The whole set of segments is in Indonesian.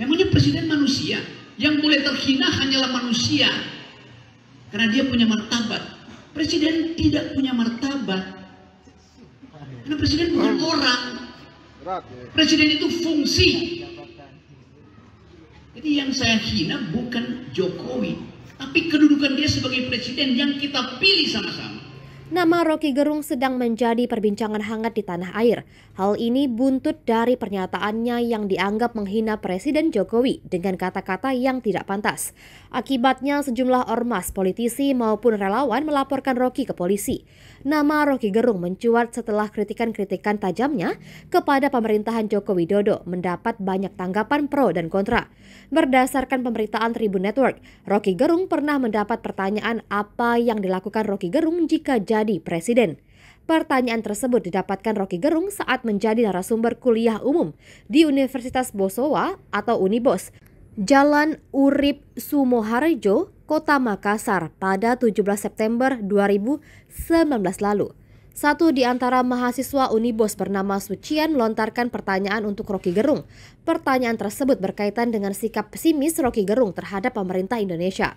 Memangnya presiden manusia? Yang boleh terhina hanyalah manusia. Karena dia punya martabat. Presiden tidak punya martabat. Karena presiden bukan orang. Presiden itu fungsi. Jadi yang saya hina bukan Jokowi. Tapi kedudukan dia sebagai presiden yang kita pilih sama-sama. Nama Rocky Gerung sedang menjadi perbincangan hangat di tanah air. Hal ini buntut dari pernyataannya yang dianggap menghina Presiden Jokowi dengan kata-kata yang tidak pantas. Akibatnya sejumlah ormas, politisi maupun relawan melaporkan Rocky ke polisi. Nama Rocky Gerung mencuat setelah kritikan-kritikan tajamnya kepada pemerintahan Joko Widodo mendapat banyak tanggapan pro dan kontra. Berdasarkan pemberitaan Tribun Network, Rocky Gerung pernah mendapat pertanyaan apa yang dilakukan Rocky Gerung jika jadi menjadi presiden. Pertanyaan tersebut didapatkan Rocky Gerung saat menjadi narasumber kuliah umum di Universitas Bosowa atau Unibos, Jalan Urip Sumoharjo, Kota Makassar pada 17 September 2019 lalu. Satu di antara mahasiswa Unibos bernama Sucian melontarkan pertanyaan untuk Rocky Gerung. Pertanyaan tersebut berkaitan dengan sikap pesimis Rocky Gerung terhadap pemerintah Indonesia.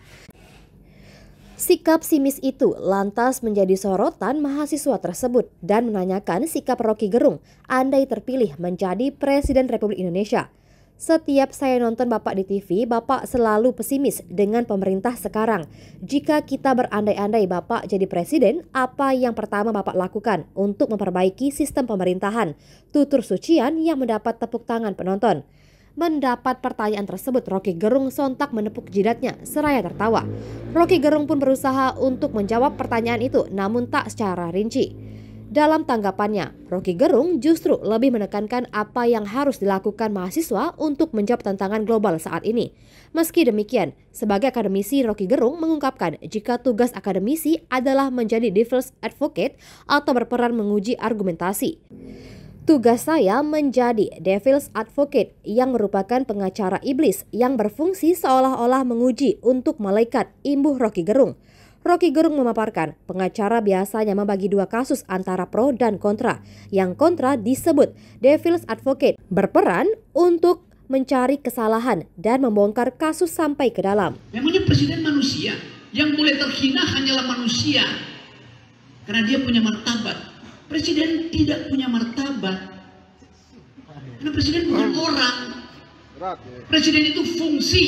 Sikap simis itu lantas menjadi sorotan mahasiswa tersebut dan menanyakan sikap Rocky Gerung andai terpilih menjadi Presiden Republik Indonesia. Setiap saya nonton Bapak di TV, Bapak selalu pesimis dengan pemerintah sekarang. Jika kita berandai-andai Bapak jadi presiden, apa yang pertama Bapak lakukan untuk memperbaiki sistem pemerintahan? Tutur sucian yang mendapat tepuk tangan penonton. Mendapat pertanyaan tersebut, Rocky Gerung sontak menepuk jidatnya seraya tertawa. Rocky Gerung pun berusaha untuk menjawab pertanyaan itu, namun tak secara rinci. Dalam tanggapannya, Rocky Gerung justru lebih menekankan apa yang harus dilakukan mahasiswa untuk menjawab tantangan global saat ini. Meski demikian, sebagai akademisi, Rocky Gerung mengungkapkan jika tugas akademisi adalah menjadi devil's advocate atau berperan menguji argumentasi. Tugas saya menjadi devil's advocate yang merupakan pengacara iblis yang berfungsi seolah-olah menguji untuk malaikat imbuh Rocky Gerung. Rocky Gerung memaparkan, pengacara biasanya membagi dua kasus antara pro dan kontra. Yang kontra disebut devil's advocate, berperan untuk mencari kesalahan dan membongkar kasus sampai ke dalam. Memangnya presiden manusia, yang boleh terhina hanyalah manusia. Karena dia punya martabat, Presiden tidak punya martabat. Karena presiden bukan orang. Ya. Presiden itu fungsi.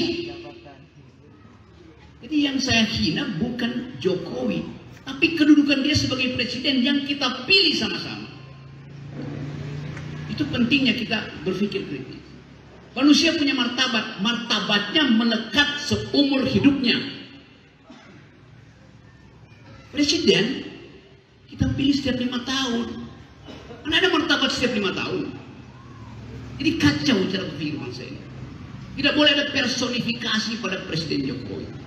Jadi yang saya hina bukan Jokowi, tapi kedudukan dia sebagai presiden yang kita pilih sama-sama. Itu pentingnya kita berpikir kritis. Manusia punya martabat, martabatnya melekat seumur hidupnya. Presiden kita pilih setiap lima tahun. Mana ada martabat setiap lima tahun? Jadi kacau cara berpikir bangsa ini. Tidak boleh ada personifikasi pada Presiden Jokowi.